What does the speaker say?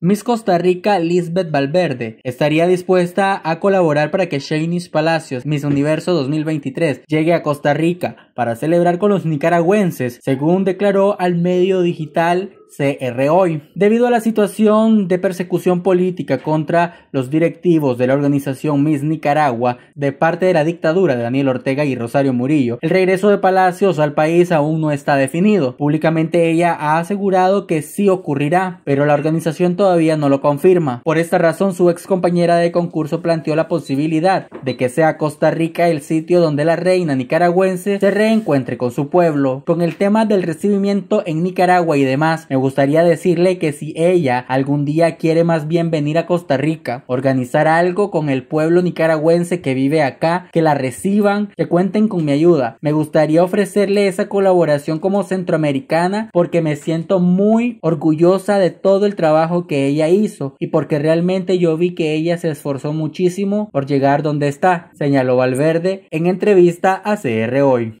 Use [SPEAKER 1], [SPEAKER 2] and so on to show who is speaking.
[SPEAKER 1] Miss Costa Rica Lisbeth Valverde estaría dispuesta a colaborar para que Shaney's Palacios, Miss Universo 2023, llegue a Costa Rica para celebrar con los nicaragüenses, según declaró al medio digital CR Hoy. Debido a la situación de persecución política contra los directivos de la organización Miss Nicaragua de parte de la dictadura de Daniel Ortega y Rosario Murillo, el regreso de Palacios al país aún no está definido. Públicamente ella ha asegurado que sí ocurrirá, pero la organización todavía no lo confirma. Por esta razón, su ex compañera de concurso planteó la posibilidad de que sea Costa Rica el sitio donde la reina nicaragüense se reencuentre con su pueblo. Con el tema del recibimiento en Nicaragua y demás, me gustaría decirle que si ella algún día quiere más bien venir a Costa Rica, organizar algo con el pueblo nicaragüense que vive acá, que la reciban, que cuenten con mi ayuda. Me gustaría ofrecerle esa colaboración como centroamericana porque me siento muy orgullosa de todo el trabajo que ella hizo y porque realmente yo vi que ella se esforzó muchísimo por llegar donde está, señaló Valverde en entrevista a CR Hoy.